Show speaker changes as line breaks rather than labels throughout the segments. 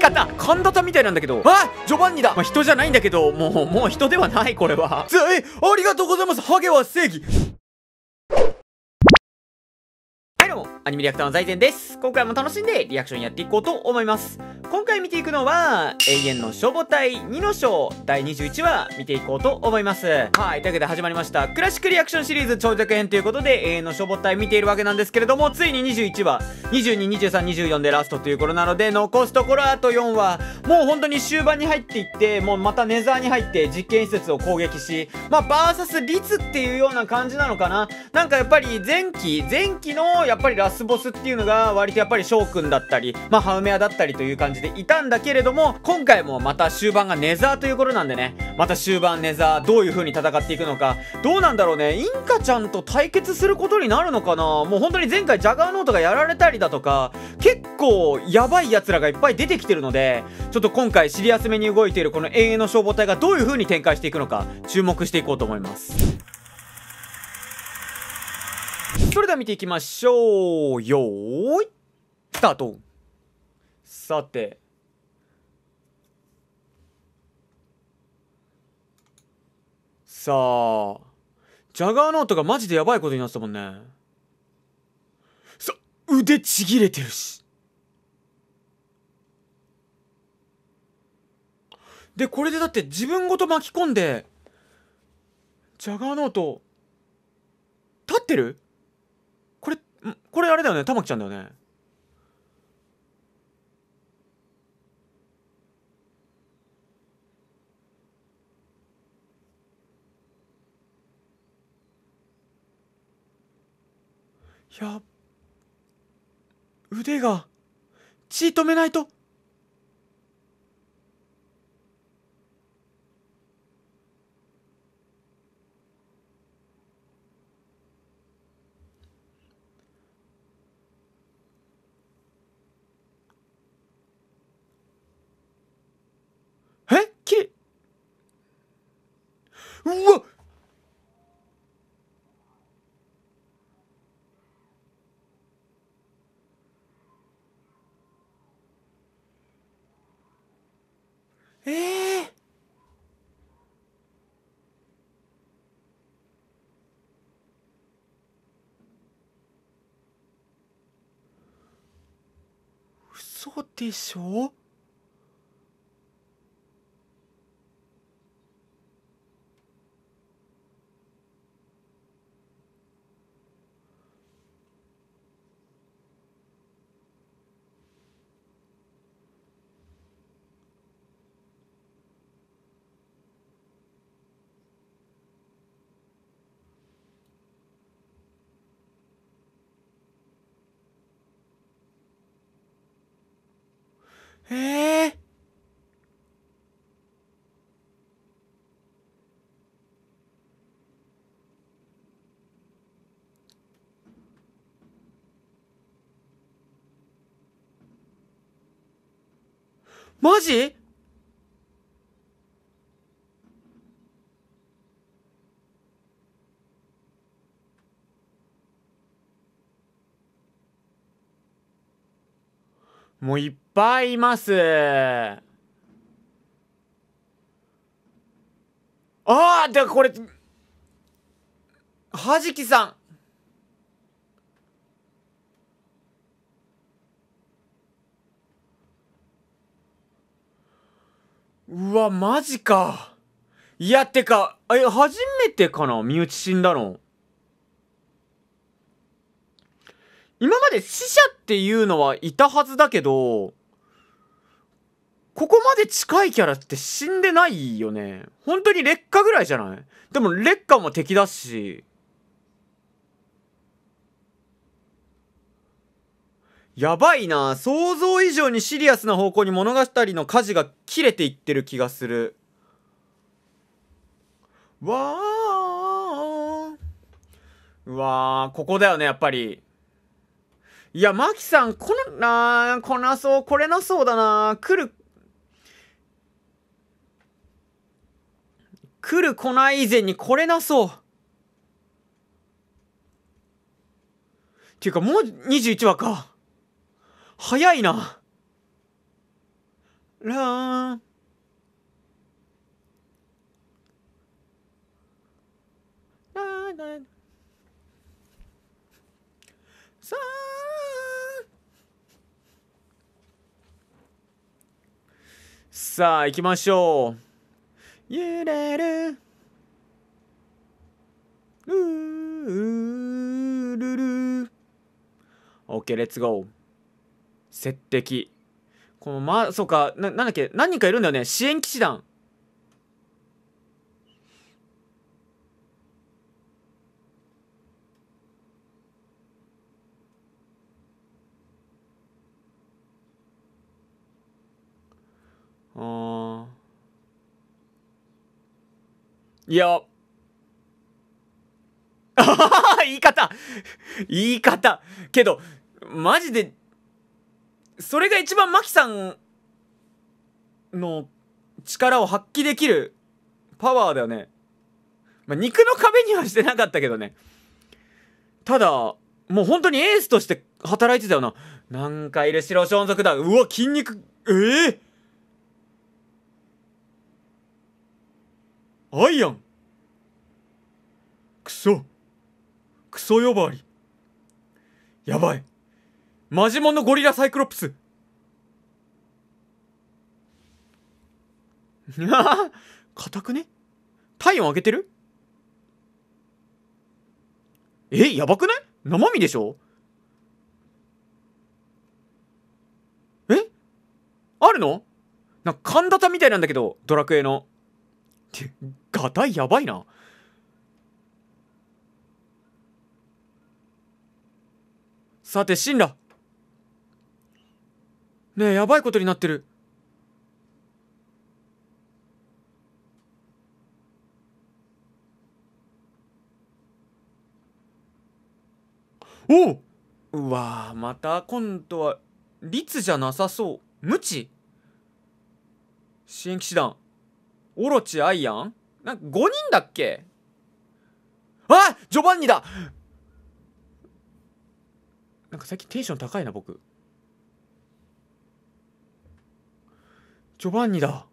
方カンダタみたいなんだけどあジョバンニだまあ、人じゃないんだけどもうもう人ではないこれはつ、えありがとうございますハゲは正義アニメリアクターの財前です。今回も楽しんでリアクションやっていこうと思います。今回見ていくのは、永遠の消防隊2の章第21話見ていこうと思います。はい、というわけで始まりました。クラシックリアクションシリーズ長尺編ということで、永遠の消防隊見ているわけなんですけれども、ついに21話、22、23、24でラストという頃なので、残すところあと4話、もう本当に終盤に入っていって、もうまたネザーに入って実験施設を攻撃し、まあ、バーサス率っていうような感じなのかな。なんかやっぱり前期、前期のやっぱりラストラスボスっていうのが割とやっぱり翔くんだったり、まあ、ハウメアだったりという感じでいたんだけれども、今回もまた終盤がネザーという頃なんでね、また終盤ネザーどういう風に戦っていくのか、どうなんだろうね、インカちゃんと対決することになるのかなもう本当に前回ジャガーノートがやられたりだとか、結構やばい奴らがいっぱい出てきてるので、ちょっと今回シリアスめに動いているこの永遠の消防隊がどういう風に展開していくのか、注目していこうと思います。それでは見ていきましょう。よーい、スタートさて。さあ。ジャガーノートがマジでやばいことになってたもんね。さ腕ちぎれてるし。で、これでだって自分ごと巻き込んで、ジャガーノート、立ってるこれあれだよね玉木ちゃんだよねや腕が血止めないと嘘でしょええ。マジもういっぱいいます。ああで、これ、はじきさん。うわ、マジか。いや、てか、え、初めてかな身内死んだの。今まで死者っていうのはいたはずだけど、ここまで近いキャラって死んでないよね。本当に劣化ぐらいじゃないでも劣化も敵だし。やばいな想像以上にシリアスな方向に物語の火事が切れていってる気がする。わあ。うわあ、ここだよね、やっぱり。いや、マキさん、この、なあ、こなそう、これなそうだな来る、来る来ない以前にこれなそう。っていうか、もう21話か。早いな。ラーン。ラーン。さんさあ行きましょう揺れるルールル OK レッツゴー接敵このまあそうかななんだっけ何人かいるんだよね支援騎士団あんいや 言い方言い方けどマジでそれが一番マキさんの力を発揮できるパワーだよね、まあ、肉の壁にはしてなかったけどねただもう本当にエースとして働いてたよななんかいる白装束だうわ筋肉ええーアイアンクソクソ呼ばわりやばいマジモンのゴリラサイクロプス 硬くね体温上げてるえやばくない生身でしょえあるのなんか神型みたいなんだけどドラクエのガタやばいなさてシンラねえやばいことになってるおうわまた今度は律じゃなさそう無知新騎士団オロチアイアンなんか5人だっけあジョバンニだなんか最近テンション高いな僕ジョバンニだ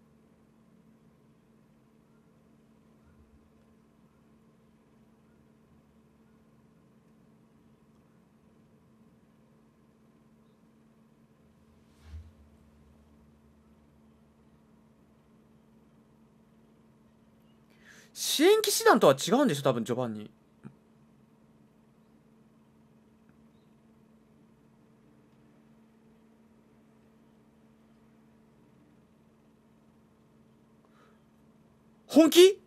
支援騎士団とは違うんでしょ多分序盤に。本気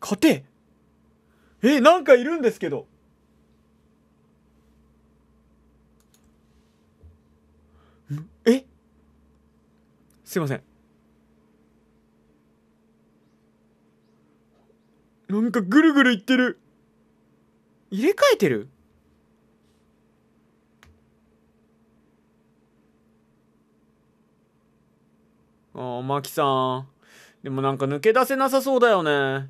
勝てえ、なんかいるんですけど。えすいませんなんかぐるぐるいってる入れ替えてるああマキさんでもなんか抜け出せなさそうだよね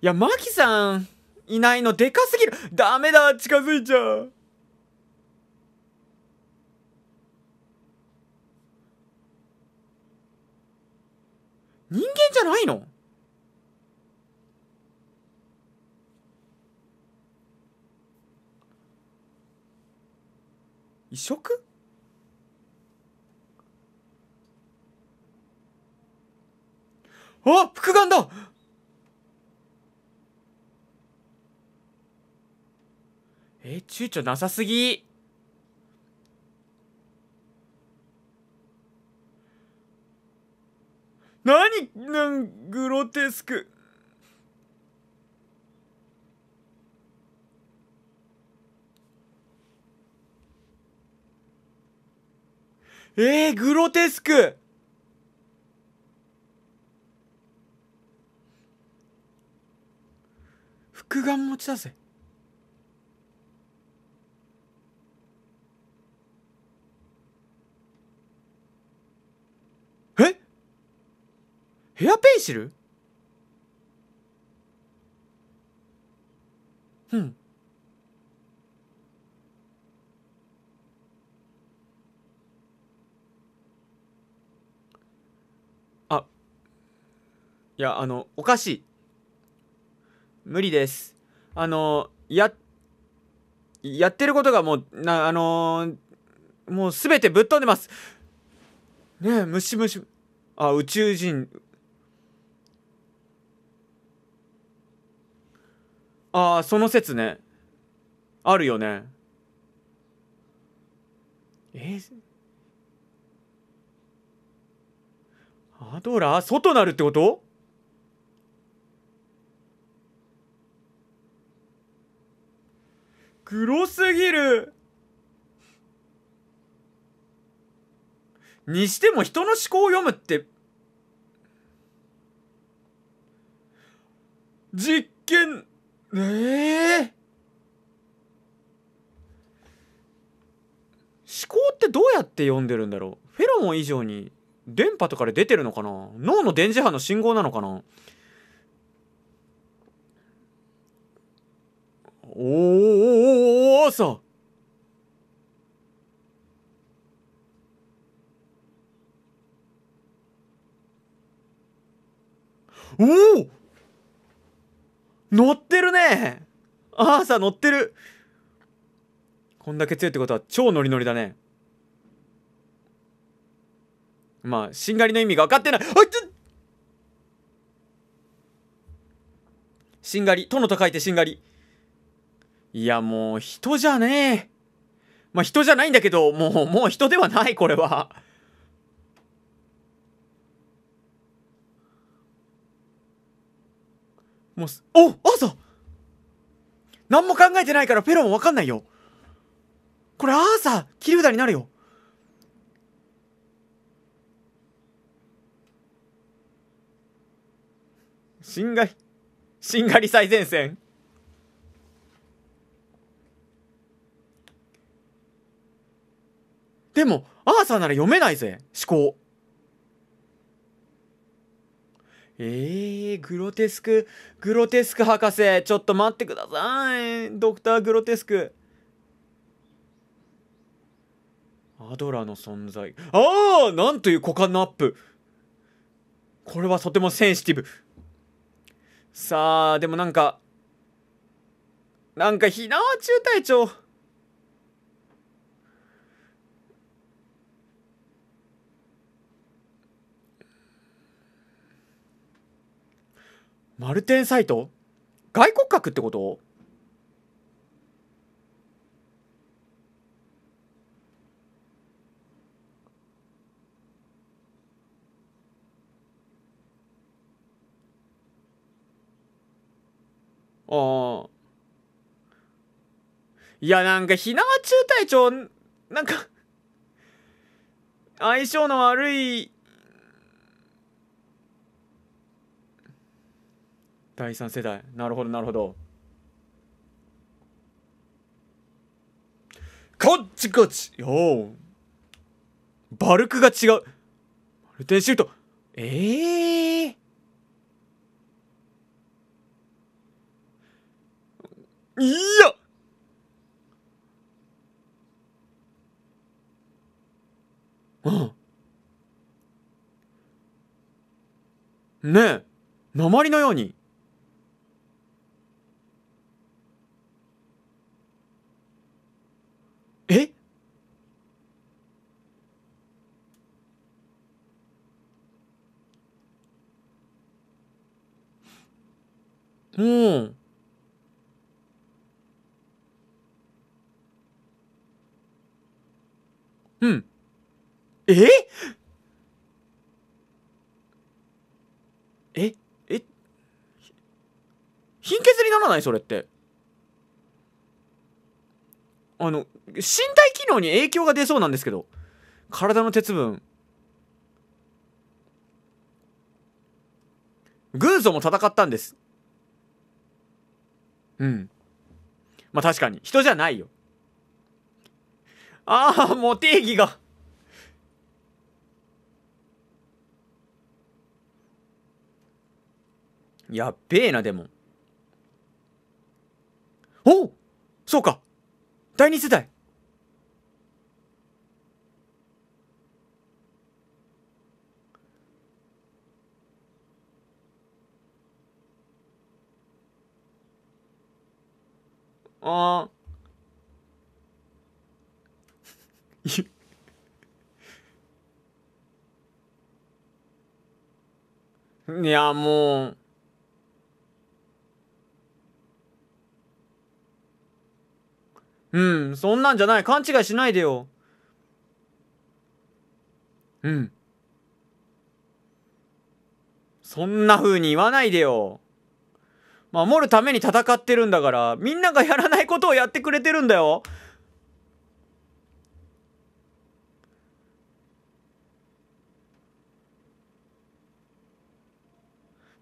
いやマキさんいないのでかすぎるダメだ近づいちゃうゃないの移植あ複眼だえ躊躇なさすぎ何なんグロテスクえー、グロテスク複眼持ちだぜヘアペンシルうんあいやあのおかしい無理ですあのややってることがもうなあのー、もうすべてぶっ飛んでますねえムシムシあ宇宙人ああその説ねあるよねえー、アドラー外なるってこと黒すぎるにしても人の思考を読むって実験ええー、思考ってどうやって読んでるんだろうフェロモン以上に電波とかで出てるのかな脳の電磁波の信号なのかなおーおーさおお乗ってるねアーサー乗ってるこんだけ強いってことは超ノリノリだねまあしんがりの意味が分かってないあつしんがりとの書いてしんがりいやもう人じゃねえまあ人じゃないんだけどもうもう人ではないこれはもうお朝何も考えてないからペロも分かんないよこれアーサー切り札になるよしんがりしんがり最前線でもアーサーなら読めないぜ思考えー、グロテスク、グロテスク博士、ちょっと待ってください。ドクターグロテスク。アドラの存在。ああなんという股間のアップ。これはとてもセンシティブ。さあ、でもなんか、なんか、ひなわ中隊長。マルテンサイト外骨格ってことああ。いや、なんか、ひなわ中隊長、なんか相性の悪い第3世代なるほどなるほどこっちこっちよバルクが違うマルテンシュートええーいやうんねえ鉛のようにうんうんえええ貧血にならないそれってあの身体機能に影響が出そうなんですけど体の鉄分軍曹も戦ったんですうんまあ確かに人じゃないよああもう定義がやっべえなでもおそうか第二世代あー。いや、もう。うん、そんなんじゃない。勘違いしないでよ。うん。そんな風に言わないでよ。守るために戦ってるんだから、みんながやらないことをやってくれてるんだよ。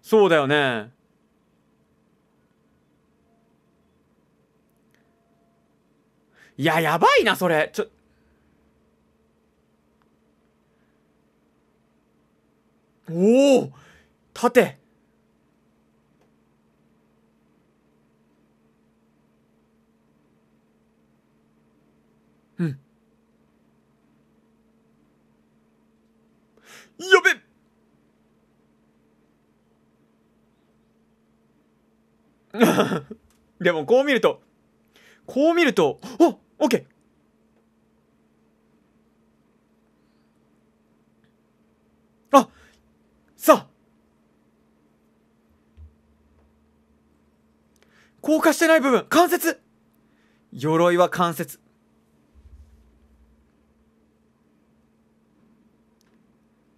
そうだよね。いや、やばいな、それ。ちょ、おお盾やべ でもこう見るとこう見るとあオッケーあさあ硬化してない部分関節鎧は関節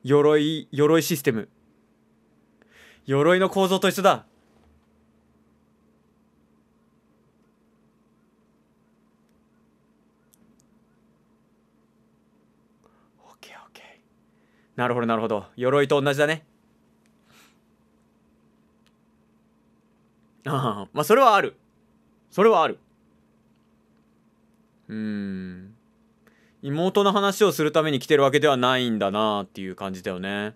鎧、鎧システム。鎧の構造と一緒だ。オッケーオッケー。なるほどなるほど。鎧と同じだね。ああ、まあそれはある。それはある。うん。妹の話をするために来てるわけではないんだなっていう感じだよね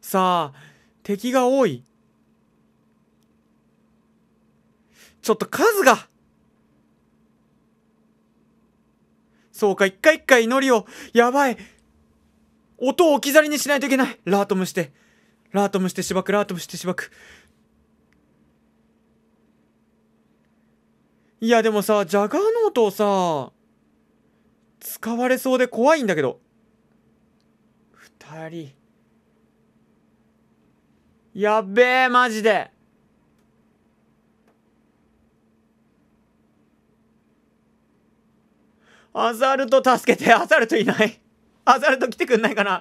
さあ敵が多いちょっと数がそうか一回一回祈りをやばい音を置き去りにしないといけないラートムしてラートムしてしばくラートムしてしばくいやでもさジャガーノートをさ使われそうで怖いんだけど2人やっべえマジでアザルト助けてアザルトいないアザルト来てくんないかな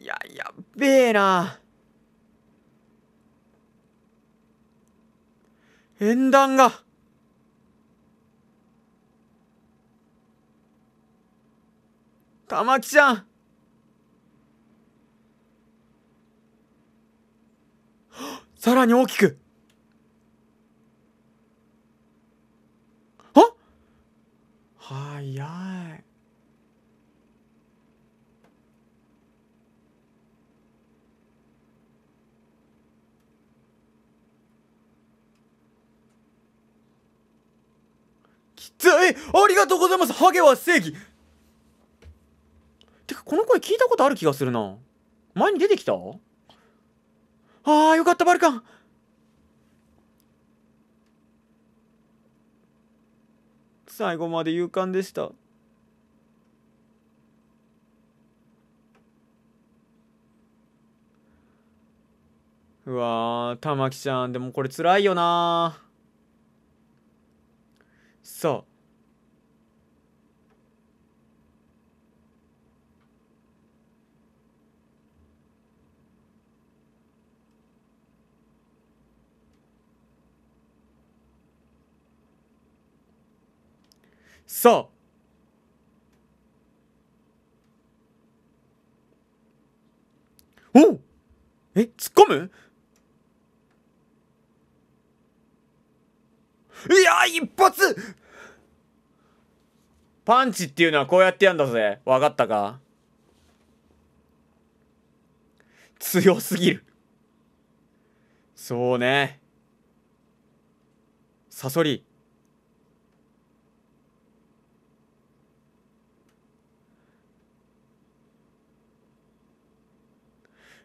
いややっべえな縁談が玉木ちゃん さらに大きくは早いきついありがとうございますハゲは正義聞いたことある気がするな。前に出てきたああ、よかった、バルカン最後まで勇敢でした。うわー、玉木ちゃん、でもこれつらいよなさあ、さあおえ突っ込むいや一発パンチっていうのはこうやってやんだぜ。分かったか強すぎる。そうね。サソリ。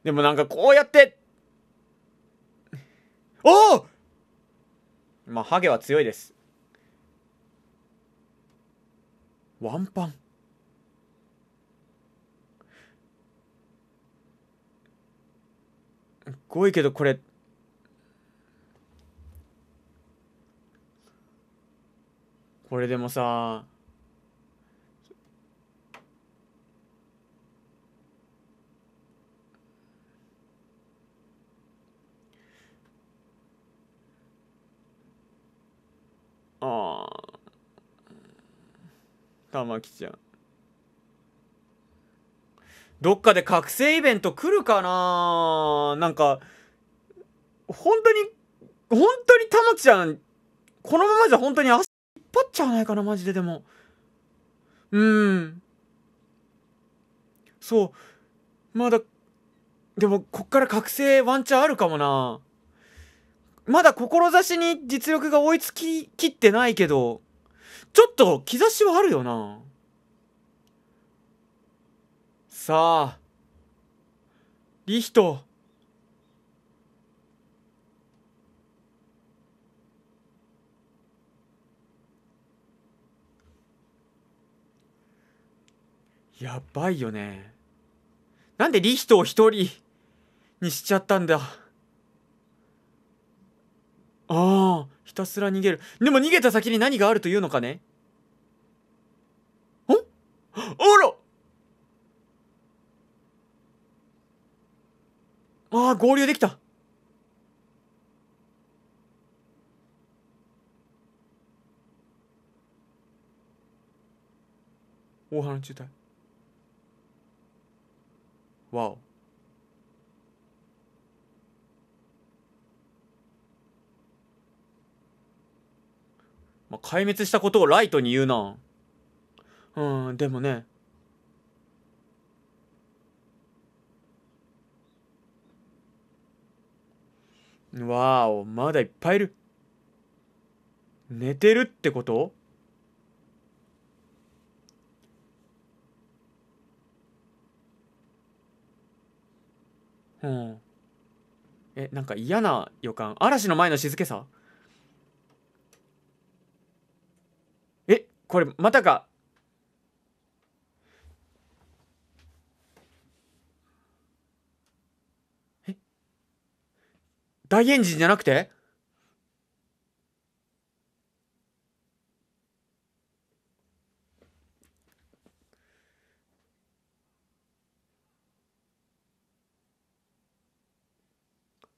でもなんかこうやって、おおまあ、ハゲは強いです。ワンパン。すごいけどこれこれでもさ玉木ちゃんどっかで覚醒イベント来るかななんか本当に本当に玉木ちゃんこのままじゃ本当に足引っ張っちゃわないかなマジででもうんそうまだでもこっから覚醒ワンチャンあるかもなまだ志に実力が追いつききってないけどちょっと兆しはあるよなさあリヒトやばいよねなんでリヒトを一人にしちゃったんだああひたすら逃げるでも逃げた先に何があるというのかねんあらああ合流できた大原の中隊わおまあ、壊滅したことをライトに言うな。うん、でもね。わーお、まだいっぱいいる。寝てるってことうん。え、なんか嫌な予感。嵐の前の静けさこれまたかえ大エンジンじゃなくて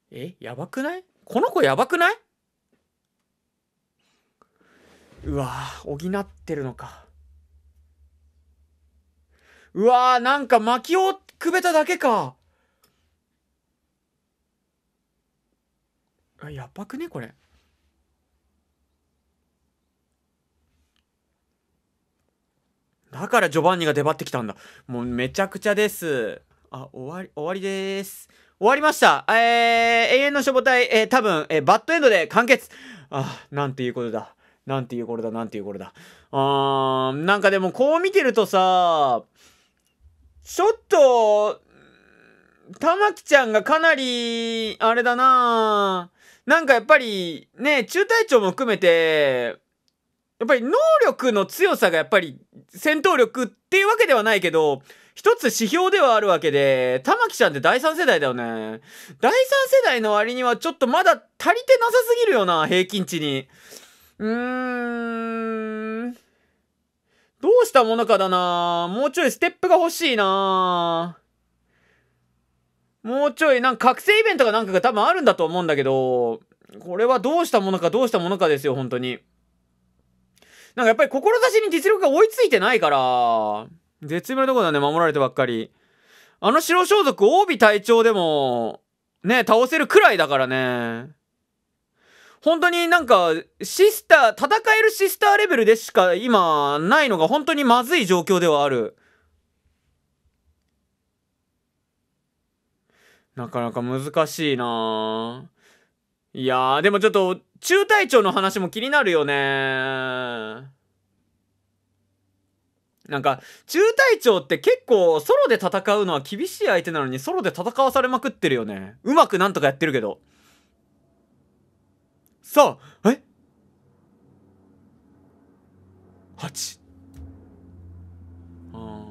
えやばくないこの子やばくないうわ補ってるのか。うわなんか薪をくべただけか。あ、やばくねこれ。だからジョバンニが出張ってきたんだ。もうめちゃくちゃです。あ、終わり、終わりです。終わりました。えー、永遠の消防隊、えー、多分、えー、バッドエンドで完結。あ、なんていうことだ。なんていうこれだ、なんていうこれだ。あー、なんかでもこう見てるとさ、ちょっと、たまきちゃんがかなり、あれだななんかやっぱり、ね、中隊長も含めて、やっぱり能力の強さがやっぱり戦闘力っていうわけではないけど、一つ指標ではあるわけで、玉木ちゃんって第三世代だよね。第三世代の割にはちょっとまだ足りてなさすぎるよな、平均値に。うーん。どうしたものかだなもうちょいステップが欲しいなもうちょい、なんか覚醒イベントかなんかが多分あるんだと思うんだけど、これはどうしたものかどうしたものかですよ、本当に。なんかやっぱり志に実力が追いついてないから、絶妙なとこだね、守られてばっかり。あの白装束、帯隊長でも、ね、倒せるくらいだからね。本当になんか、シスター、戦えるシスターレベルでしか今ないのが本当にまずい状況ではある。なかなか難しいないやでもちょっと、中隊長の話も気になるよねなんか、中隊長って結構ソロで戦うのは厳しい相手なのにソロで戦わされまくってるよね。うまくなんとかやってるけど。さあえ八あ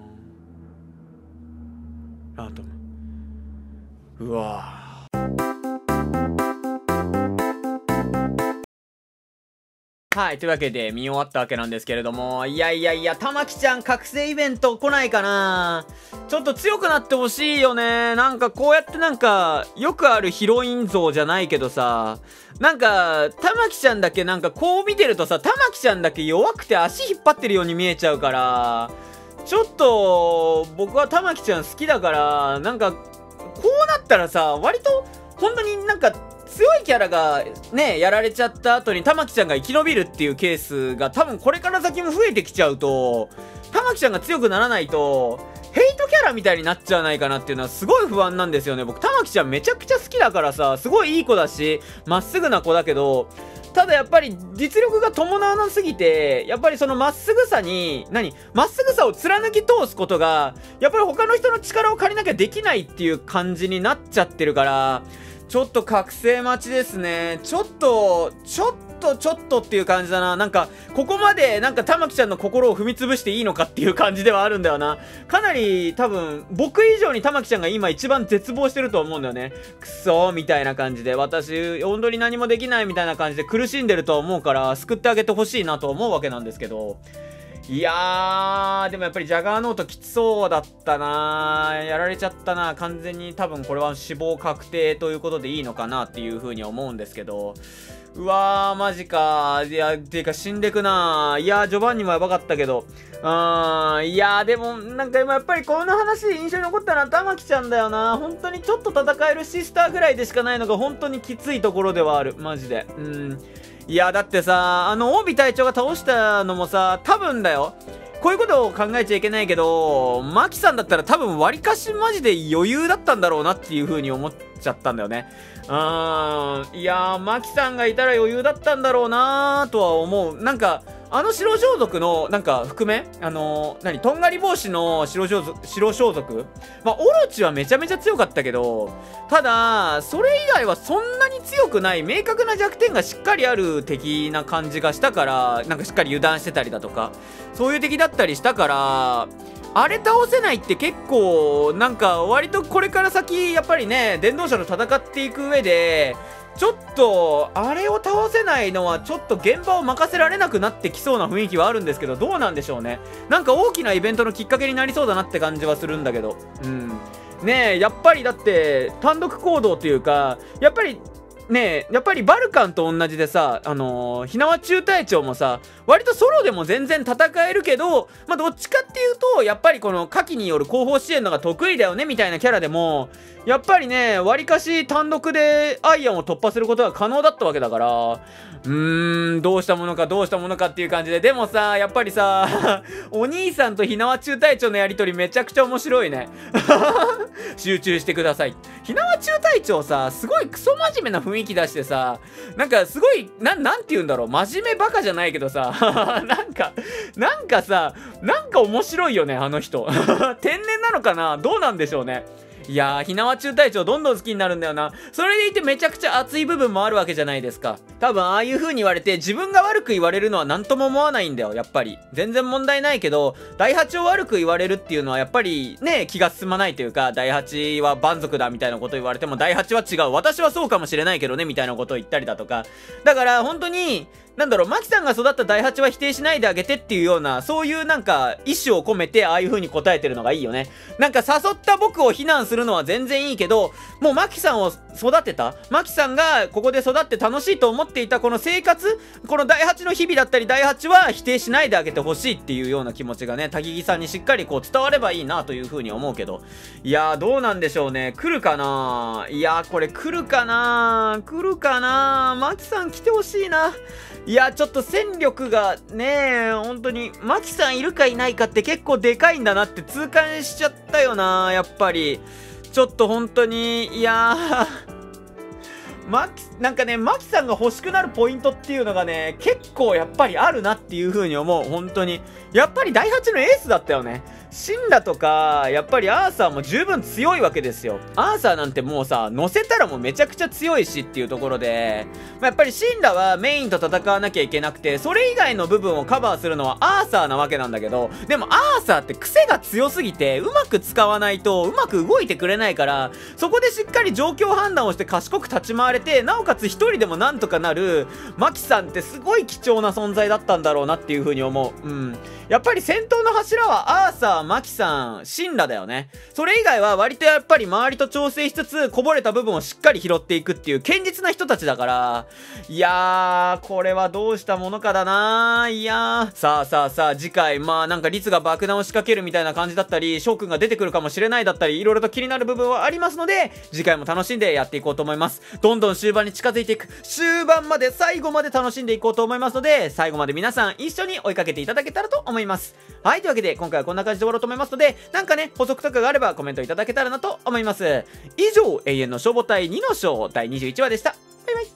あラートムうわはい、というわけで見終わったわけなんですけれども、いやいやいや、玉木ちゃん覚醒イベント来ないかなちょっと強くなってほしいよね。なんかこうやってなんか、よくあるヒロイン像じゃないけどさ、なんか、玉木ちゃんだけなんかこう見てるとさ、玉木ちゃんだけ弱くて足引っ張ってるように見えちゃうから、ちょっと、僕は玉木ちゃん好きだから、なんか、こうなったらさ、割と、本当になんか強いキャラがね、やられちゃった後に玉木ちゃんが生き延びるっていうケースが多分これから先も増えてきちゃうと、玉木ちゃんが強くならないと、ヘイトキャラみたいになっちゃわないかなっていうのはすごい不安なんですよね。僕、玉木ちゃんめちゃくちゃ好きだからさ、すごいいい子だし、まっすぐな子だけど、ただやっぱり実力が伴わなすぎて、やっぱりそのまっすぐさに、何まっすぐさを貫き通すことが、やっぱり他の人の力を借りなきゃできないっていう感じになっちゃってるから、ちょっと覚醒待ちですね。ちょっと、ちょっと、ちょっとっていう感じだな。なんか、ここまで、なんか、玉木ちゃんの心を踏み潰していいのかっていう感じではあるんだよな。かなり、多分、僕以上に玉木ちゃんが今一番絶望してると思うんだよね。くそー、みたいな感じで。私、本当に何もできないみたいな感じで苦しんでると思うから、救ってあげてほしいなと思うわけなんですけど。いやー、でもやっぱりジャガーノートきつそうだったなやられちゃったな完全に多分これは死亡確定ということでいいのかなっていうふうに思うんですけど。うわー、マジかいや、ていうか死んでくないやー、ジョバンニもやばかったけど。うーん、いやー、でも、なんか今やっぱりこの話印象に残ったのは玉木ちゃんだよな本当にちょっと戦えるシスターぐらいでしかないのが本当にきついところではある。マジで。うん。いや、だってさ、あの、大尾隊長が倒したのもさ、多分だよ。こういうことを考えちゃいけないけど、マキさんだったら多分割かしマジで余裕だったんだろうなっていう風に思っちゃったんだよね。うーん。いやー、マキさんがいたら余裕だったんだろうなーとは思う。なんか、あの白装束の、なんか、覆面あのー、何とんがり帽子の白装束、白装束まあ、オロチはめちゃめちゃ強かったけど、ただ、それ以外はそんなに強くない、明確な弱点がしっかりある敵な感じがしたから、なんかしっかり油断してたりだとか、そういう敵だったりしたから、あれ倒せないって結構、なんか割とこれから先、やっぱりね、電動車と戦っていく上で、ちょっと、あれを倒せないのは、ちょっと現場を任せられなくなってきそうな雰囲気はあるんですけど、どうなんでしょうね。なんか大きなイベントのきっかけになりそうだなって感じはするんだけど。うん。ねえ、やっぱりだって、単独行動というか、やっぱり、ねえやっぱりバルカンと同じでさ、あの火ひなわ中隊長もさ、割とソロでも全然戦えるけど、まあ、どっちかっていうと、やっぱりこの火器による後方支援のが得意だよね、みたいなキャラでも、やっぱりね、割かし単独でアイアンを突破することが可能だったわけだから、うーん、どうしたものか、どうしたものかっていう感じで。でもさ、やっぱりさ、お兄さんとひなわ中隊長のやりとりめちゃくちゃ面白いね。集中してください。ひなわ中隊長さ、すごいクソ真面目な雰囲気出してさ、なんかすごい、な、なんて言うんだろう、真面目バカじゃないけどさ、なんか、なんかさ、なんか面白いよね、あの人。天然なのかなどうなんでしょうね。いやー、ひなわ中隊長どんどん好きになるんだよな。それでいてめちゃくちゃ熱い部分もあるわけじゃないですか。多分ああいう風に言われて自分が悪く言われるのは何とも思わないんだよ、やっぱり。全然問題ないけど、第8を悪く言われるっていうのはやっぱりね、気が進まないというか、第8は蛮族だみたいなこと言われても、第8は違う。私はそうかもしれないけどね、みたいなことを言ったりだとか。だから本当に、なんだろう、マキさんが育った第8は否定しないであげてっていうような、そういうなんか、意思を込めて、ああいう風に答えてるのがいいよね。なんか、誘った僕を非難するのは全然いいけど、もうマキさんを育てたマキさんがここで育って楽しいと思っていたこの生活この第8の日々だったり、第8は否定しないであげてほしいっていうような気持ちがね、高木さんにしっかりこう伝わればいいなという風に思うけど。いやー、どうなんでしょうね。来るかないやー、これ来るかな来るかなマキさん来てほしいな。いや、ちょっと戦力がね、本当に、マキさんいるかいないかって結構でかいんだなって痛感しちゃったよな、やっぱり。ちょっと本当に、いやー、マキ、なんかね、マキさんが欲しくなるポイントっていうのがね、結構やっぱりあるなっていう風に思う、本当に。やっぱり第8のエースだったよね。シンラとか、やっぱりアーサーも十分強いわけですよ。アーサーなんてもうさ、乗せたらもうめちゃくちゃ強いしっていうところで、まあ、やっぱりシンラはメインと戦わなきゃいけなくて、それ以外の部分をカバーするのはアーサーなわけなんだけど、でもアーサーって癖が強すぎて、うまく使わないとうまく動いてくれないから、そこでしっかり状況判断をして賢く立ち回れて、なおかつ一人でもなんとかなる、マキさんってすごい貴重な存在だったんだろうなっていうふうに思う。うん。やっぱり戦闘の柱はアーサーマキさん、シンラだよね。それ以外は割とやっぱり周りと調整しつつ、こぼれた部分をしっかり拾っていくっていう、堅実な人たちだから、いやー、これはどうしたものかだないやー。さあさあさあ、次回、まあなんか律が爆弾を仕掛けるみたいな感じだったり、翔くんが出てくるかもしれないだったり、いろいろと気になる部分はありますので、次回も楽しんでやっていこうと思います。どんどん終盤に近づいていく、終盤まで最後まで楽しんでいこうと思いますので、最後まで皆さん一緒に追いかけていただけたらと思います。はい、というわけで今回はこんな感じで終わろうと思いますので、なんかね、補足とかがあればコメントいただけたらなと思います。以上、永遠の消防隊2の章第21話でした。バイバイ。